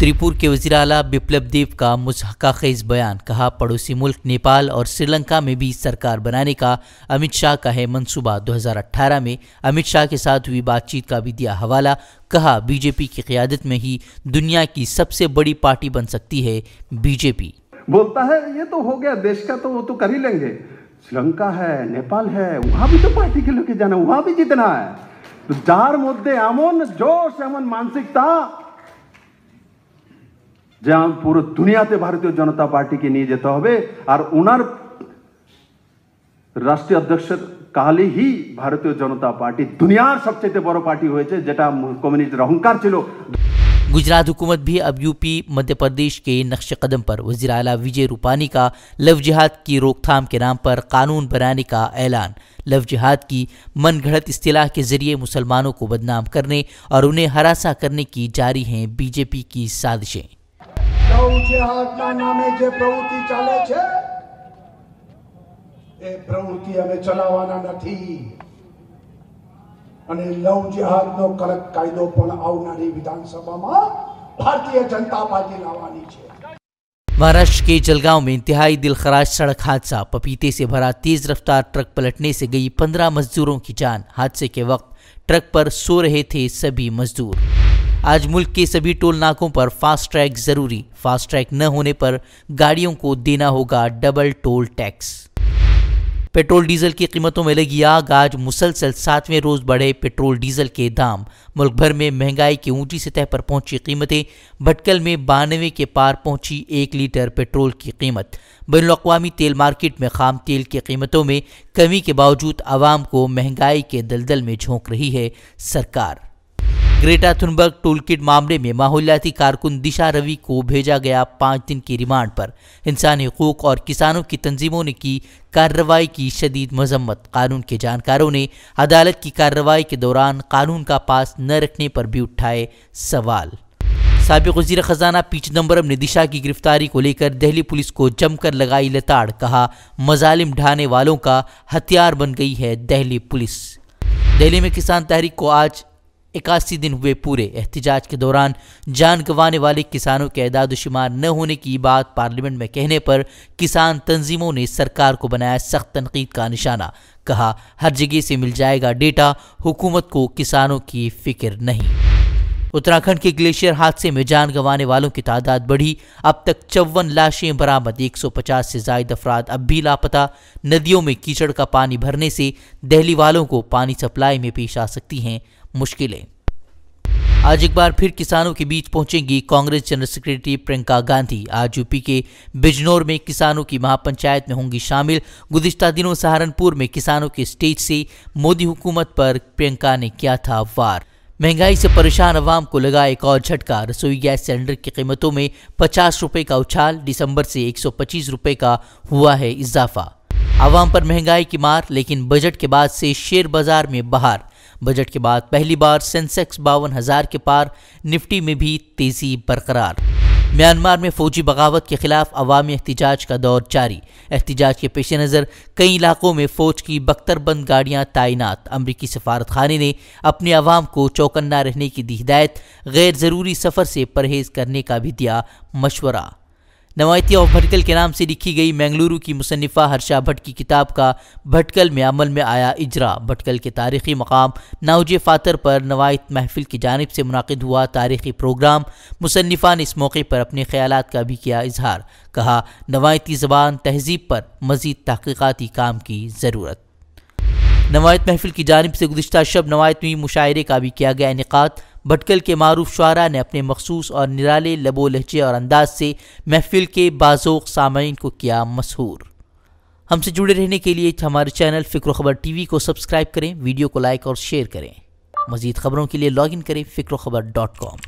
त्रिपुर के वजी अला बिप्लब देव का मुजहका खेज बयान कहा पड़ोसी मुल्क नेपाल और श्रीलंका में भी सरकार बनाने का अमित शाह का है मंसूबा 2018 में अमित शाह के साथ हुई बातचीत का भी दिया हवाला कहा बीजेपी की क्यादत में ही दुनिया की सबसे बड़ी पार्टी बन सकती है बीजेपी बोलता है ये तो हो गया देश का तो वो तो कर ही लेंगे श्रीलंका है नेपाल है वहाँ भी तो पार्टी के लेके जाना वहाँ भी जीतना है तो चार मुद्दे अमन जोश अमन मानसिकता যেমন পুরো দুনিয়াতে ভারতীয় জনতা পার্টিকে নিয়ে যেতে হবে আর ওনার রাষ্ট্রীয় অধ্যক্ষের কালেই ভারতীয় জনতা পার্টি দুনিয়ার সবচেয়ে বড় পার্টি হয়েছে যেটা कम्युनिस्ट অহংকার ছিল गुजरात हुकूमत भी अब यूपी मध्य प्रदेश के नक्श कदम पर वजीर अला विजय रूपानी का लव जिहाद की रोकथाम के नाम पर कानून बनाने का ऐलान लव जिहाद की मन घड़त अतलाह के जरिए मुसलमानों को बदनाम करने और उन्हें हरासा करने की जारी हैं बीजेपी की साजिशें નવ જિહાદના નામે જે પ્રવૃત્તિ ચાલે છે એ પ્રવૃત્તિ અમે ચલાવવાના નથી અને નવ જિહાદનો કલક કાયદો પણ આવનારી વિધાનસભામાં ભારતીય જનતા પાર્ટી લાવવાની છે મહારાષ્ટ્રની ચલગાવમાં ઇંતિહાઈ દિલખરાશ સડકહાચા પપીતેથી ભરા તીજ રફતાર ટ્રક પલટનેથી ગઈ 15 મજદુરોની જાન हादसे કે વક્ત ટ્રક પર સૂ રહે થી સભી મજદુર आज मुल्क के सभी टोल नाकों पर फास्ट ट्रैक जरूरी फास्ट ट्रैक न होने पर गाड़ियों को देना होगा double toll tax petrol diesel की कीमतों में लगी आग आज मुसलसल सातवें रोज बढ़े पेट्रोल डीजल के दाम मुल्क भर में महंगाई की ऊंची सतह पर पहुंची कीमतें भटकल में बानवे के पार पहुंची एक लीटर पेट्रोल की कीमत बैन अवी तेल मार्केट में खाम तेल की कीमतों में कमी के बावजूद आवाम को महंगाई के दलदल में झोंक रही है सरकार ग्रेटा थुनबर्ग टूलकिट मामले में माहौलियाती कारकुन दिशा रवि को भेजा गया पाँच दिन की रिमांड पर इंसानी हकूक और किसानों की तंजीमों ने की कार्रवाई की शदीद मजम्मत कानून के जानकारों ने अदालत की कार्रवाई के दौरान कानून का पास न रखने पर भी उठाए सवाल सबक वजी खजाना पी चिदम्बरम ने दिशा की गिरफ्तारी को लेकर दिल्ली पुलिस को जमकर लगाई लताड़ कहा मजालिम ढाने वालों का हथियार बन गई है दिल्ली पुलिस दिल्ली में किसान तहरीक को आज इक्यासी दिन हुए पूरे एहतजाज के दौरान जान गंवाने वाले किसानों के एदाद शुमार न होने की बात पार्लियामेंट में कहने पर किसान तंजीमों ने सरकार को बनाया सख्त तनकीद का निशाना कहा हर जगह से मिल जाएगा डेटा हुकूमत को किसानों की फिक्र नहीं उत्तराखंड के ग्लेशियर हादसे में जान गंवाने वालों की तादाद बढ़ी अब तक चौवन लाशें बरामद 150 से जायद अफराद अब भी लापता नदियों में कीचड़ का पानी भरने से दहली वालों को पानी सप्लाई में पेश आ सकती हैं मुश्किलें आज एक बार फिर किसानों के बीच पहुंचेंगी कांग्रेस जनरल सेक्रेटरी प्रियंका गांधी आज यूपी के बिजनौर में किसानों की महापंचायत में होंगी शामिल गुजश्ता दिनों सहारनपुर में किसानों के स्टेज से मोदी हुकूमत पर प्रियंका ने किया था वार महंगाई से परेशान अवाम को लगा एक और झटका रसोई गैस सिलेंडर की कीमतों में पचास रुपये का उछाल दिसंबर से एक रुपये का हुआ है इजाफा आवाम पर महंगाई की मार लेकिन बजट के बाद से शेयर बाजार में बहार बजट के बाद पहली बार सेंसेक्स बावन हज़ार के पार निफ्टी में भी तेज़ी बरकरार म्यांमार में फौजी बगावत के खिलाफ अवामी एहतजाज का दौर जारी एहतजाज के पेश नज़र कई इलाकों में फौज की बख्तरबंद गाड़ियां तैनात अमरीकी सफारत खाने ने अपने अवाम को चौकन्ना रहने की दी हिदायत गैर ज़रूरी सफ़र से परहेज़ करने का भी दिया मशवरा नवायती ऑफ भटकल के नाम से लिखी गई मंगलुरु की मुसनफ़ा हर्षा भट्ट की किताब का भटकल में अमल में आया इजरा भटकल के तारीखी मकाम नाउज फ़ातर पर नवायत महफिल की जानब से मुनद हुआ तारीखी प्रोग्राम मुसनफ़ा ने इस मौके पर अपने ख्याल का भी किया इजहार कहा नवायती ज़बान तहजीब पर मज़ीद तहकीकती काम की ज़रूरत नवायत महफिल की जानब से गुजशत शब नवायत में मुशायरे का भी किया गया इनका भटकल के मारूफ शुरा ने अपने मखसूस और निराले लबो लहजे और अंदाज से महफिल के बाजोक सामीन को किया मशहूर हमसे जुड़े रहने के लिए हमारे चैनल फ़िक्र खबर वी को सब्सक्राइब करें वीडियो को लाइक और शेयर करें मज़ीद खबरों के लिए लॉग इन करें फ़िक्र खबर डॉट कॉम